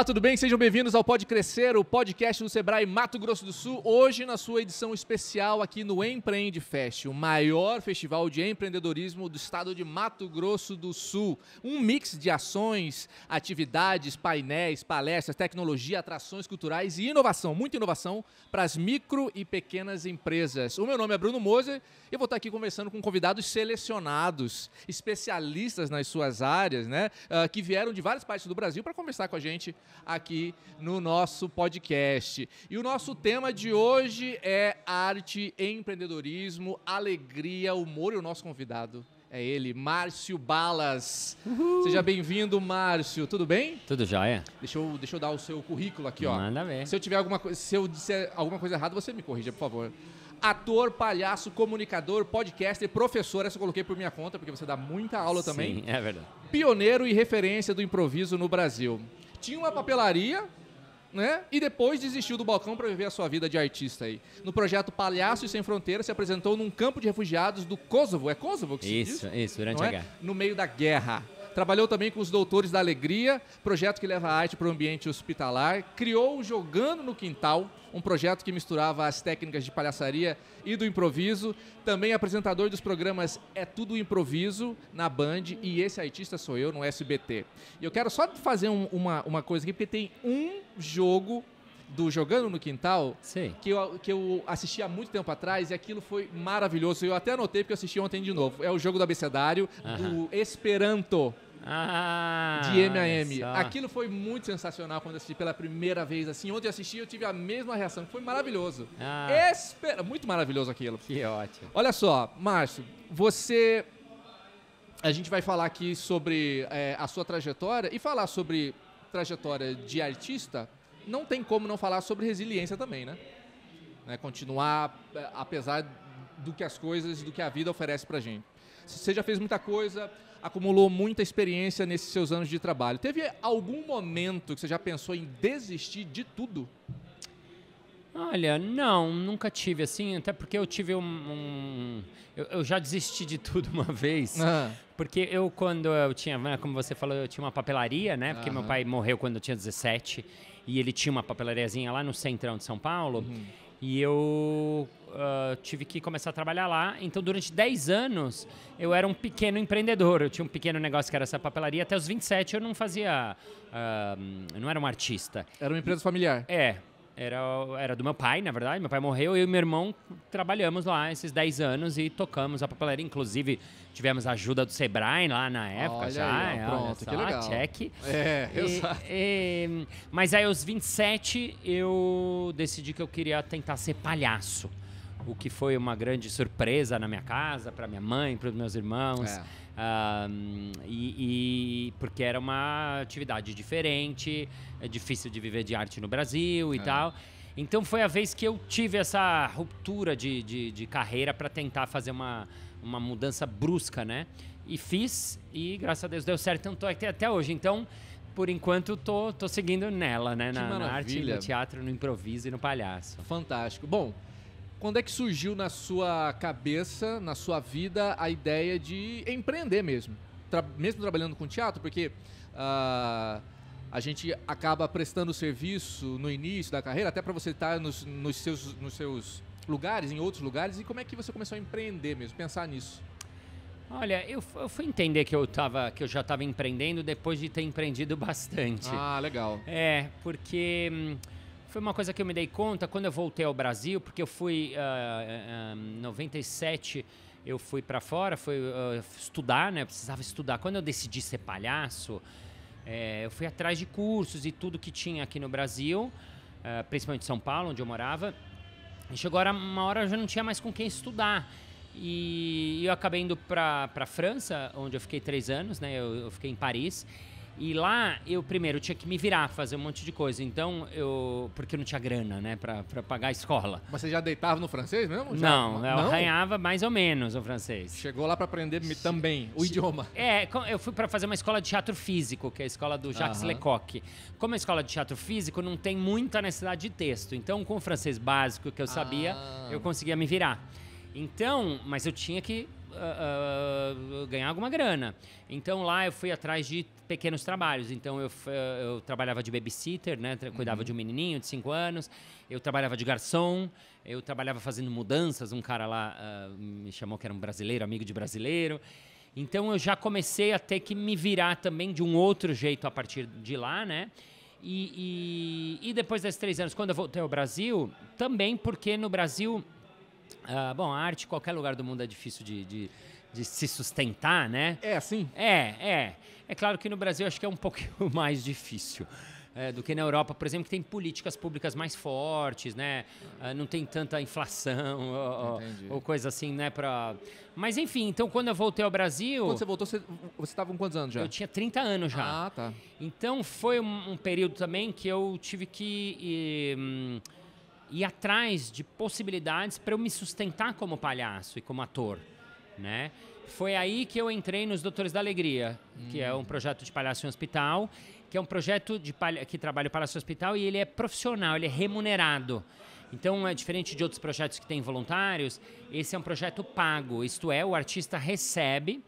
Olá, tudo bem? Sejam bem-vindos ao Pode Crescer, o podcast do Sebrae Mato Grosso do Sul, hoje na sua edição especial aqui no Empreende Fest, o maior festival de empreendedorismo do estado de Mato Grosso do Sul. Um mix de ações, atividades, painéis, palestras, tecnologia, atrações culturais e inovação, muita inovação para as micro e pequenas empresas. O meu nome é Bruno Moser e eu vou estar aqui conversando com convidados selecionados, especialistas nas suas áreas, né, ah, que vieram de várias partes do Brasil para conversar com a gente aqui no nosso podcast. E o nosso tema de hoje é arte, empreendedorismo, alegria, humor e o nosso convidado. É ele, Márcio Balas. Uhul. Seja bem-vindo, Márcio. Tudo bem? Tudo jóia. Deixa eu, deixa eu dar o seu currículo aqui, ó. Manda ver. Se eu tiver alguma se eu disser alguma coisa errada, você me corrija, por favor. Ator, palhaço, comunicador, podcaster, professor, essa eu coloquei por minha conta, porque você dá muita aula também. Sim, é verdade. Pioneiro e referência do improviso no Brasil tinha uma papelaria, né? E depois desistiu do balcão para viver a sua vida de artista aí. No projeto Palhaços Sem Fronteiras se apresentou num campo de refugiados do Kosovo. É Kosovo que se isso, diz? Isso, isso, durante é? a guerra. No meio da guerra. Trabalhou também com os Doutores da Alegria, projeto que leva a arte para o ambiente hospitalar. Criou Jogando no Quintal, um projeto que misturava as técnicas de palhaçaria e do improviso. Também apresentador dos programas É Tudo Improviso, na Band, e Esse Artista Sou Eu, no SBT. E eu quero só fazer um, uma, uma coisa aqui, porque tem um jogo do Jogando no Quintal, Que, eu, que eu assisti há muito tempo atrás e aquilo foi maravilhoso. Eu até anotei porque eu assisti ontem de novo. É o jogo do abecedário, do Esperanto. Ah, de MAM. Aquilo foi muito sensacional quando eu assisti pela primeira vez. Assim, ontem eu assisti, eu tive a mesma reação. Foi maravilhoso. Ah. Espera, muito maravilhoso aquilo. Que ótimo. Olha só, Márcio, você. A gente vai falar aqui sobre é, a sua trajetória e falar sobre trajetória de artista não tem como não falar sobre resiliência também, né? né? Continuar eh, apesar do que as coisas, do que a vida oferece para gente. Você já fez muita coisa, acumulou muita experiência nesses seus anos de trabalho. Teve algum momento que você já pensou em desistir de tudo? Olha, não, nunca tive assim, até porque eu tive um. um eu, eu, já desisti de tudo uma vez. Ah. Porque eu, quando eu tinha, né, como você falou, eu tinha uma papelaria, né? Porque meu pai morreu quando eu tinha 17 e ele tinha uma papelariazinha lá no centrão de São Paulo. Uhum. E eu uh, tive que começar a trabalhar lá. Então, durante 10 anos, eu era um pequeno empreendedor. Eu tinha um pequeno negócio que era essa papelaria. Até os 27 eu não fazia. Uh, ah, eu não era um artista. Era uma empresa familiar. É, era, era do meu pai, na verdade. Meu pai morreu eu e meu irmão trabalhamos lá esses 10 anos e tocamos a papelaria. Inclusive, tivemos a ajuda do Sebrae lá na época. Olha já, aí, ó, pronto, só, que legal. Check. É, exato. mas aí, aos 27, eu decidi que eu queria tentar ser palhaço o que foi uma grande surpresa na minha casa, para minha mãe, para os meus irmãos. É. e, e, porque era uma atividade diferente, é difícil de viver de arte no Brasil e é. tal. Então foi a vez que eu tive essa ruptura de, de, de carreira para tentar fazer uma, uma mudança brusca, né? E fiz, e graças a Deus deu certo, então tô até, até hoje. Então, por enquanto, tô, tô seguindo nela, né? Na, na arte, no teatro, no improviso e no palhaço. Fantástico. Bom, quando é que surgiu na sua cabeça, na sua vida, a ideia de empreender mesmo? Tra mesmo trabalhando com teatro? Porque uh, a gente acaba prestando serviço no início da carreira, até para você estar tá nos, nos, seus, nos seus lugares, em outros lugares. E como é que você começou a empreender mesmo, pensar nisso? Olha, eu, eu, fui entender que eu, tava, que eu já estava empreendendo depois de ter empreendido bastante. Ah, legal. É, porque. Hum, foi uma coisa que eu me dei conta quando eu voltei ao Brasil, porque eu fui ah, ah, ah, em uh, uh, 97 eu fui para fora, fui uh, estudar, né? Eu precisava estudar. Quando eu decidi ser palhaço, é, eu fui atrás de cursos e tudo que tinha aqui no Brasil, uh, principalmente São Paulo, onde eu morava. E chegou uma hora eu já não tinha mais com quem estudar. E eu acabei indo para a França, onde eu fiquei três anos, né? Eu, eu fiquei em Paris. E lá eu primeiro tinha que me virar, fazer um monte de coisa. Então eu. Porque eu não tinha grana, né? Pra, pra pagar a escola. Mas você já deitava no francês mesmo? Já? Não, eu não? arranhava mais ou menos o francês. Chegou lá pra aprender também o idioma. É, eu fui pra fazer uma escola de teatro físico, que é a escola do Jacques uhum. Lecoq. Como a escola de teatro físico não tem muita necessidade de texto. Então, com o francês básico que eu sabia, ah. eu conseguia me virar. Então, mas eu tinha que uh, ganhar alguma grana. Então lá eu fui atrás de pequenos trabalhos. Então eu, ah, eu trabalhava de babysitter, né? Cuidava uhum. de um menininho de 5 anos. Eu trabalhava de garçom. Eu trabalhava fazendo mudanças. Um cara lá uh, me chamou que era um brasileiro, amigo de brasileiro. Então eu já comecei a ter que me virar também de um outro jeito a partir de lá, né? E, e, e depois desses três anos, quando eu voltei ao Brasil, também porque no Brasil Uh, bom, a arte em qualquer lugar do mundo é difícil de, de, de se sustentar, né? É, sim. É, é. É claro que no Brasil acho que é um pouquinho mais difícil. É, do que na Europa, por exemplo, que tem políticas públicas mais fortes, né? Ah, não tem tanta inflação ou, ou coisa assim, né? Pra... Mas enfim, então quando eu voltei ao Brasil. Quando você voltou, você estava com quantos anos já? Eu tinha 30 anos já. Ah, tá. Então foi um, um período também que eu tive que. Ir, hum, ir atrás de possibilidades para eu me sustentar como palhaço e como ator, né? Foi aí que eu entrei nos Doutores da Alegria, hum. que é um hum. projeto de palhaço em hospital, que é um projeto de que trabalha o palhaço em hospital e ele é profissional, ele é remunerado. Então, é diferente de outros projetos que têm voluntários, esse é um projeto pago, isto é, o artista recebe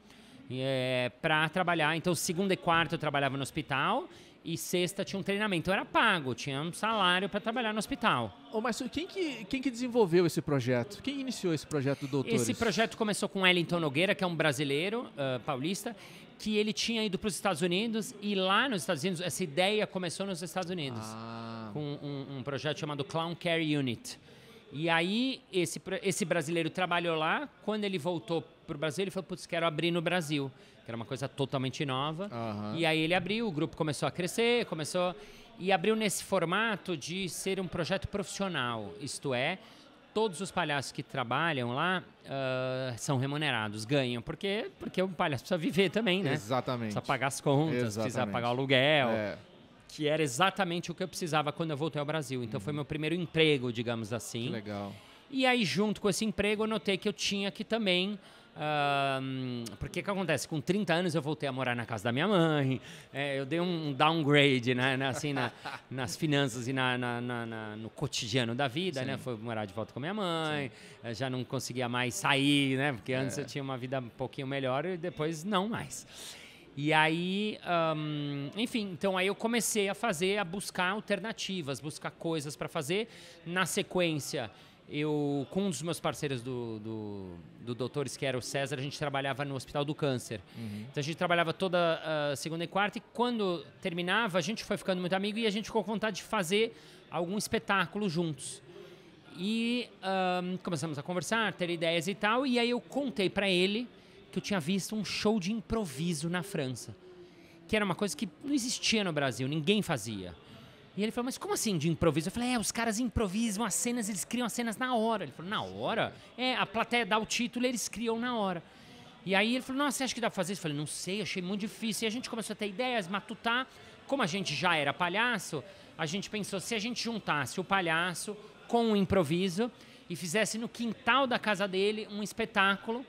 é, eh, para trabalhar. Então, segunda e quarta eu trabalhava no hospital e sexta tinha um treinamento. Eu era pago, tinha um salário para trabalhar no hospital. Oh, mas quem que, quem que desenvolveu esse projeto? Quem iniciou esse projeto do Esse projeto começou com Wellington Nogueira, que é um brasileiro uh, paulista, que ele tinha ido para os Estados Unidos e lá nos Estados Unidos, essa ideia começou nos Estados Unidos, ah. com um, um, projeto chamado Clown Care Unit. E aí, esse, esse brasileiro trabalhou lá, quando ele voltou para o Brasil, ele falou, putz, quero abrir no Brasil, que era uma coisa totalmente nova. Uhum. E aí ele abriu, o grupo começou a crescer, começou... E abriu nesse formato de ser um projeto profissional, isto é, todos os palhaços que trabalham lá uh, são remunerados, ganham, porque, porque o palhaço precisa viver também, né? Exatamente. Precisa pagar as contas, Exatamente. precisa pagar o aluguel. É. Que era exatamente o que eu precisava quando eu voltei ao Brasil. Então uhum. foi meu primeiro emprego, digamos assim. Que legal. E aí, junto com esse emprego, eu notei que eu tinha que também um, porque o que acontece? Com 30 anos eu voltei a morar na casa da minha mãe, é, eu dei um downgrade né, assim, na, nas finanças e na, na, no cotidiano da vida, né? Foi morar de volta com minha mãe, eh, já não conseguia mais sair, né? Porque antes é. eu tinha uma vida um pouquinho melhor e depois não mais. E aí, um, enfim, então aí eu comecei a fazer, a buscar alternativas, buscar coisas para fazer. Na sequência, eu com um dos meus parceiros do, do, do Doutores, que era o César, a gente trabalhava no Hospital do Câncer. Uhum. Então a gente trabalhava toda uh, segunda e quarta, e quando terminava, a gente foi ficando muito amigo e a gente ficou com vontade de fazer algum espetáculo juntos. E ah, começamos a conversar, ter ideias e tal, e aí eu contei para ele que eu tinha visto um show de improviso na França, que era uma coisa que não existia no Brasil, ninguém fazia. E ele falou, mas como assim de improviso? Eu falei, é, os caras improvisam as cenas, eles criam as cenas na hora. Ele falou, na hora? É, a plateia dá o título, eles criam na hora. E aí ele falou, nossa, você acha que dá pra fazer isso? Eu falei, não sei, achei muito difícil. E a gente começou a ter ideias, matutar. Como a gente já era palhaço, a gente pensou, se a gente juntasse o palhaço com o improviso e fizesse no quintal da casa dele um espetáculo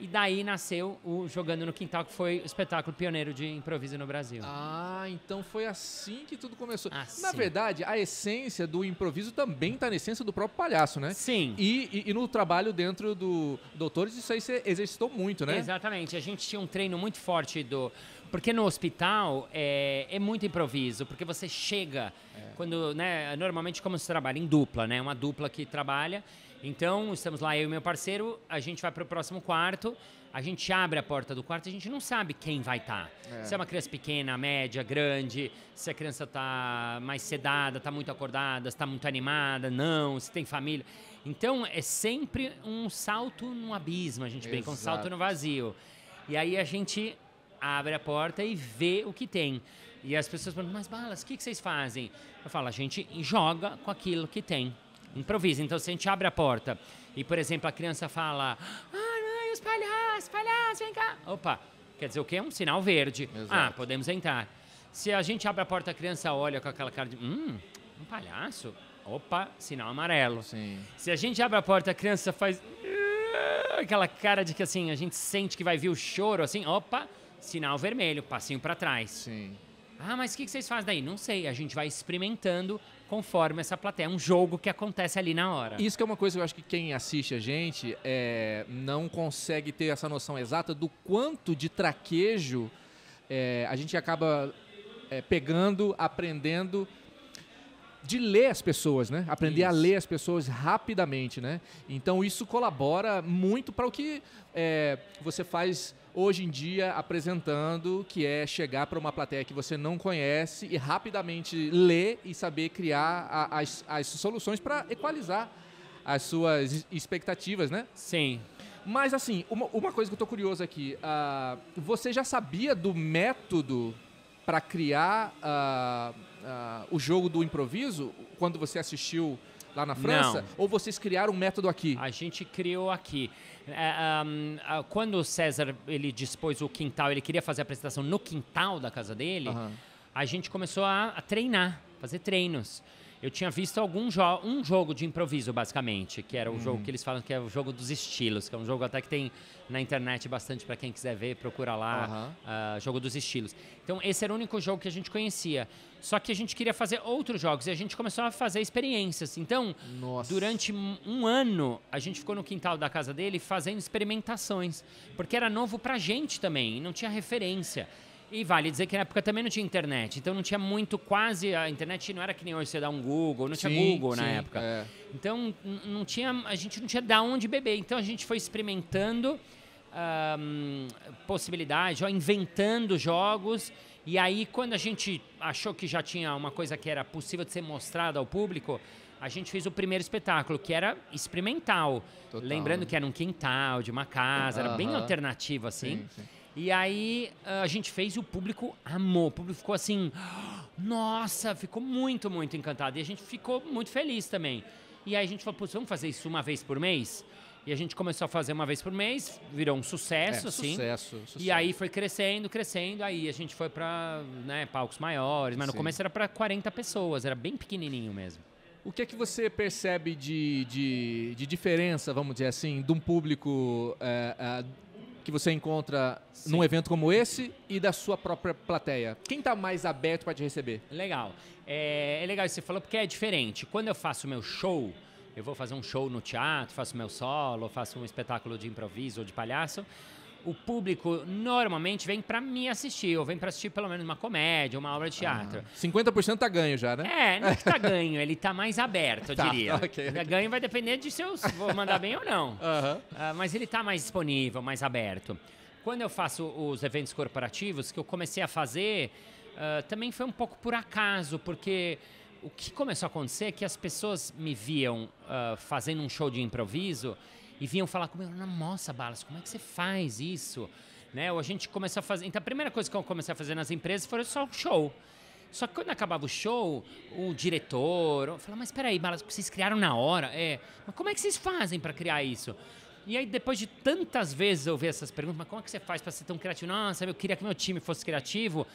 e daí nasceu o Jogando no Quintal, que foi o espetáculo pioneiro de improviso no Brasil. Ah, então foi assim que tudo começou. Assim. Na verdade, a essência do improviso também está na essência do próprio palhaço, né? Sim. E, e, e no trabalho dentro do Doutores, isso aí você exercitou muito, né? Exatamente. A gente tinha um treino muito forte do. Porque no hospital é, é muito improviso, porque você chega é. quando, né? Normalmente, como se trabalha em dupla, né? Uma dupla que trabalha. Então, estamos lá, eu e meu parceiro, a gente vai para o próximo quarto, a gente abre a porta do quarto, a gente não sabe quem vai estar. Tá. É. Se é uma criança pequena, média, grande, se a criança está mais sedada, está muito acordada, está muito animada, não, se tem família. Então, é sempre um salto num abismo, a gente Exato. brinca, um salto no vazio. E aí a gente abre a porta e vê o que tem. E as pessoas perguntam, mas Balas, o que, que vocês fazem? Eu falo, a gente joga com aquilo que tem improvisa. Então, se a gente abre a porta e, por exemplo, a criança fala: Ah, mãe, os palhaços, palhaços, vem cá. Opa, quer dizer o quê? É um sinal verde. Exato. Ah, podemos entrar. Se a gente abre a porta, a criança olha com aquela cara de: Hum, um palhaço? Opa, sinal amarelo. Sim. Se a gente abre a porta, a criança faz. Ah", aquela cara de que assim, a gente sente que vai vir o choro, assim, opa, sinal vermelho, passinho para trás. Sim. Ah, mas o que, que vocês fazem daí? Não sei. A gente vai experimentando conforme essa plateia. É um jogo que acontece ali na hora. Isso que é uma coisa que eu acho que quem assiste a gente é, não consegue ter essa noção exata do quanto de traquejo é, a gente acaba é, pegando, aprendendo de ler as pessoas, né? Aprender isso. a ler as pessoas rapidamente, né? Então isso colabora muito para o que é, você faz hoje em dia apresentando, que é chegar para uma plateia que você não conhece e rapidamente ler e saber criar as, as soluções para equalizar as suas expectativas, né? Sim. Mas assim, uma, uma coisa que eu tô curioso aqui, uh, você já sabia do método para criar uh, uh, o jogo do improviso quando você assistiu lá na França? Não. Ou vocês criaram um método aqui? A gente criou aqui. um, é, ah, quando o César ele dispôs o quintal, ele queria fazer a apresentação no quintal da casa dele, uhum. a gente começou a, a treinar, fazer treinos. Eu tinha visto algum jo um jogo de improviso, basicamente, que era o jogo hum. que eles falam que é o jogo dos estilos, que é um jogo até que tem na internet bastante para quem quiser ver, procura lá, uh, jogo dos estilos. Então esse era o único jogo que a gente conhecia. Só que a gente queria fazer outros jogos e a gente começou a fazer experiências. Então, Nossa. durante um ano, a gente ficou no quintal da casa dele fazendo experimentações, porque era novo a gente também, não tinha referência. E vale dizer que na época também não tinha internet, então não tinha muito, quase. A internet não era que nem hoje você dá um Google, não sim, tinha Google sim, na época. É. Então não tinha, a gente não tinha da onde beber. Então a gente foi experimentando um, possibilidades, inventando jogos. E aí, quando a gente achou que já tinha uma coisa que era possível de ser mostrada ao público, a gente fez o primeiro espetáculo, que era experimental. Total, Lembrando né? que era um quintal de uma casa, uh -huh. era bem alternativo assim. Sim, sim. E aí ah, a gente fez e o público amou. O público ficou assim, nossa, ficou muito, muito encantado. E a gente ficou muito feliz também. E aí a gente falou, vamos fazer isso uma vez por mês? E a gente começou a fazer uma vez por mês, virou um sucesso, é, assim. Sucesso, sucesso. E aí foi crescendo, crescendo. Aí a gente foi para né, palcos maiores, mas no Sim. começo era para 40 pessoas, era bem pequenininho mesmo. O que é que você percebe de, de, de diferença, vamos dizer assim, de um público é, que você encontra Sim. num evento como esse e da sua própria plateia? Quem está mais aberto para te receber? Legal. É, é legal isso que você falou porque é diferente. Quando eu faço meu show, eu vou fazer um show no teatro, faço meu solo, faço um espetáculo de improviso ou de palhaço o público normalmente vem para me assistir, ou vem para assistir pelo menos uma comédia, uma obra de ah, teatro. Ah, 50% tá ganho já, né? É, não é que tá ganho, ele tá mais aberto, eu tá, diria. Okay, okay. Tá, ganho vai depender de se eu vou mandar bem ou não. Uhum. Uh, mas ele tá mais disponível, mais aberto. Quando eu faço os eventos corporativos, que eu comecei a fazer, uh, também foi um pouco por acaso, porque o que começou a acontecer é que as pessoas me viam uh, fazendo um show de improviso e vinham falar comigo, nossa, Balas, como é que você faz isso? Né? Ou a gente começou a fazer. Então a primeira coisa que eu comecei a fazer nas empresas foi só o show. Só que quando acabava o show, o diretor falou, mas peraí, Balas, vocês criaram na hora? É, mas como é que vocês fazem para criar isso? E aí, depois de tantas vezes ouvir essas perguntas, mas como é que você faz para ser tão criativo? Nossa, eu queria que meu time fosse criativo.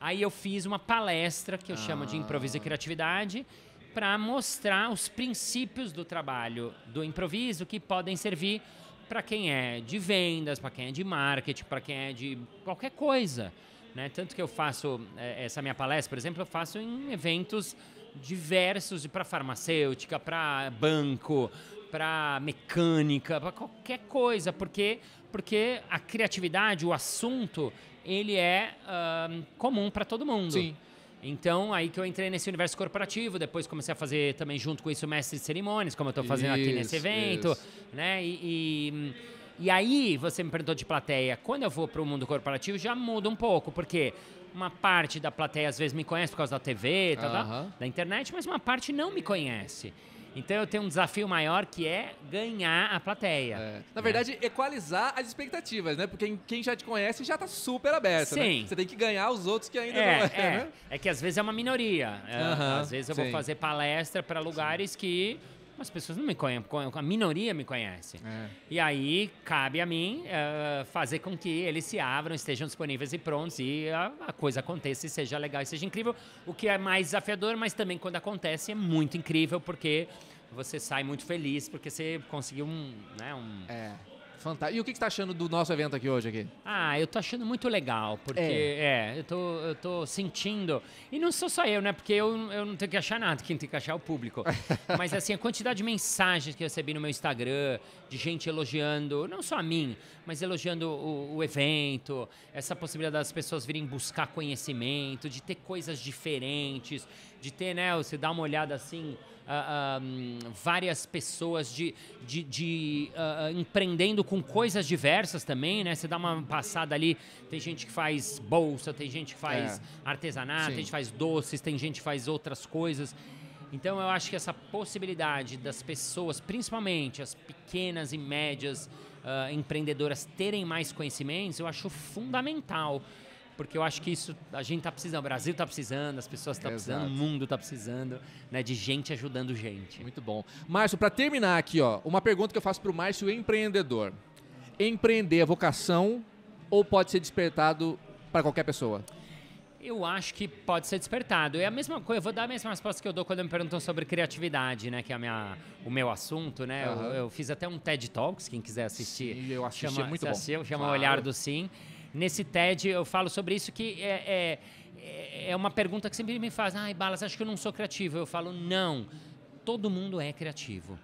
Aí eu fiz uma palestra que eu ah. chamo de ah. Improviso e Criatividade para mostrar os princípios do trabalho do improviso que podem servir para quem é de vendas, para quem é de marketing, para quem é de qualquer coisa. Né? Tanto que eu faço é, essa minha palestra, por exemplo, eu faço em eventos diversos para farmacêutica, para banco, para mecânica, para qualquer coisa, porque porque a criatividade, o assunto, ele é uh, comum para todo mundo. Sim. Então, aí que eu entrei nesse universo corporativo, depois comecei a fazer também junto com isso mestre de cerimônias, como eu estou fazendo isso, aqui nesse evento, isso. né? E, e, e, aí, você me perguntou de plateia. Quando eu vou para o mundo corporativo, já muda um pouco, porque uma parte da plateia às vezes me conhece por causa da TV, uh -huh. da, da internet, mas uma parte não me conhece. Então eu tenho um desafio maior que é ganhar a plateia. É. Na verdade, é. equalizar as expectativas, né? Porque quem já te conhece já está super aberto, né? Sim. Né? Você tem que ganhar os outros que ainda é, não é, é. Né? É que às vezes é uma minoria. Uh é, -huh. Às vezes eu Sim. vou fazer palestra para lugares Sim. que as pessoas não me conhecem, a minoria me conhece. É. E aí cabe a mim uh, fazer com que eles se abram, estejam disponíveis e prontos e a, a, coisa aconteça e seja legal e seja incrível. O que é mais desafiador, mas também quando acontece é muito incrível porque você sai muito feliz porque você conseguiu um, né, um, é. Fantástico. E o que, que você tá achando do nosso evento aqui hoje? Aqui? Ah, eu tô achando muito legal, porque é, é eu, tô, eu tô sentindo. E não sou só eu, né? Porque eu, eu não tenho que achar nada, quem tem que achar é o público. Mas assim, a quantidade de mensagens que eu recebi no meu Instagram, de gente elogiando, não só a mim, mas elogiando o, o evento, essa possibilidade das pessoas virem buscar conhecimento, de ter coisas diferentes de ter, né? Você dá uma olhada assim, uh, ah, um, ah, várias pessoas de, de, de uh, empreendendo com coisas diversas também, né? Você dá uma passada ali, tem gente que faz bolsa, tem gente que faz é. artesanato, Sim. tem gente que faz doces, tem gente que faz outras coisas. Então eu acho que essa possibilidade das pessoas, principalmente as pequenas e médias uh, empreendedoras, terem mais conhecimentos, eu acho fundamental porque eu acho que isso a gente está precisando, o Brasil está precisando, as pessoas estão tá precisando, o mundo está precisando, né, de gente ajudando gente. Muito bom. Márcio, para terminar aqui, ó, uma pergunta que eu faço para o Márcio empreendedor. Empreender é vocação ou pode ser despertado para qualquer pessoa? Eu acho que pode ser despertado. É a mesma coisa, eu vou dar a mesma resposta que eu dou quando me perguntam sobre criatividade, né? Que é a minha, o meu assunto, né? Uhum. Eu, eu, fiz até um TED Talks, quem quiser assistir. Sim, eu assisti, chama, é muito bom. Assistiu, chama claro. Olhar do Sim nesse TED eu falo sobre isso que é, é, é uma pergunta que sempre me faz, ai, ah, Balas, acho que eu não sou criativo. Eu falo, não, todo mundo é criativo.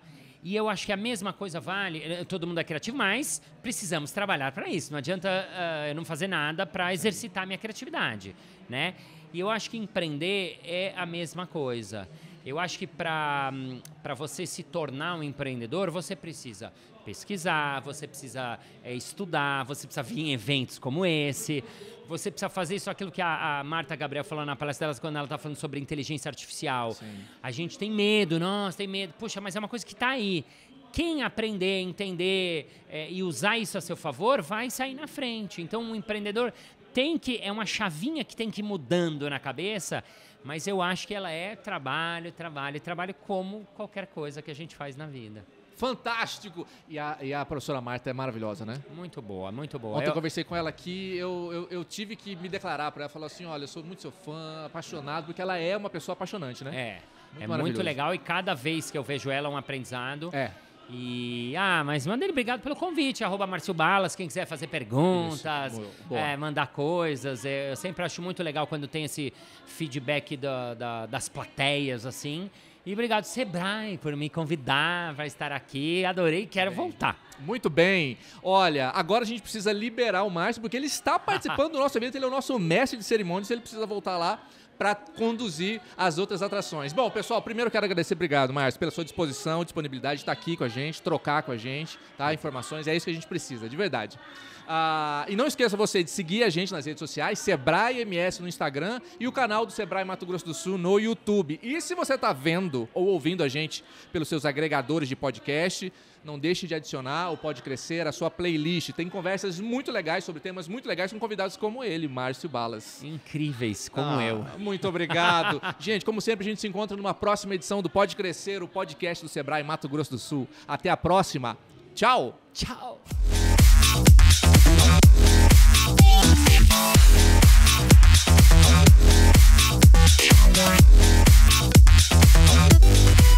E eu acho que a mesma coisa vale, eh, todo mundo é criativo, mas precisamos trabalhar para isso. Não adianta uh, eu não fazer nada para exercitar minha criatividade, né? E eu acho que empreender é a mesma coisa. Eu acho que para hum, você se tornar um empreendedor, você precisa pesquisar, você precisa é, estudar, você precisa vir em eventos como esse, você precisa fazer isso, aquilo que a, a Marta Gabriel falou na palestra delas quando ela está falando sobre inteligência artificial. Sim. A gente tem medo, nossa, tem medo. Puxa, mas é uma coisa que está aí quem aprender, entender é, e usar isso a seu favor vai sair na frente. Então, o empreendedor tem que é uma chavinha que tem que ir mudando na cabeça, mas eu acho que ela é trabalho, trabalho, trabalho como qualquer coisa que a gente faz na vida. Fantástico! E a, e a professora Marta é maravilhosa, né? Muito boa, muito boa. Ontem eu, eu conversei com ela aqui, eu, eu, eu tive que me declarar para ela, falar assim, olha, eu sou muito seu fã, apaixonado, porque ela é uma pessoa apaixonante, né? É, muito é muito legal e cada vez que eu vejo ela é um aprendizado. É. E, ah, mas manda ele obrigado pelo convite, arroba Marcio Balas, quem quiser fazer perguntas, é, mandar coisas. É, eu sempre acho muito legal quando tem esse feedback da, da, das plateias, assim. E obrigado, Sebrae, por me convidar para estar aqui. Adorei, quero bem. voltar. Muito bem. Olha, agora a gente precisa liberar o Márcio, porque ele está participando do nosso evento, ele é o nosso mestre de cerimônias, ele precisa voltar lá para conduzir as outras atrações. Bom, pessoal, primeiro quero agradecer, obrigado, Márcio, pela sua disposição, disponibilidade de estar aqui com a gente, trocar com a gente, tá? Informações, é isso que a gente precisa, de verdade. Ah, e não esqueça você de seguir a gente nas redes sociais, Sebrae MS no Instagram e o canal do Sebrae Mato Grosso do Sul no YouTube. E se você está vendo ou ouvindo a gente pelos seus agregadores de podcast, não deixe de adicionar o Pode Crescer à sua playlist. Tem conversas muito legais sobre temas muito legais com convidados como ele, Márcio Balas. Incríveis, como ah, eu. Muito obrigado. gente, como sempre, a gente se encontra numa próxima edição do Pode Crescer, o podcast do Sebrae Mato Grosso do Sul. Até a próxima. Tchau. Tchau. Thank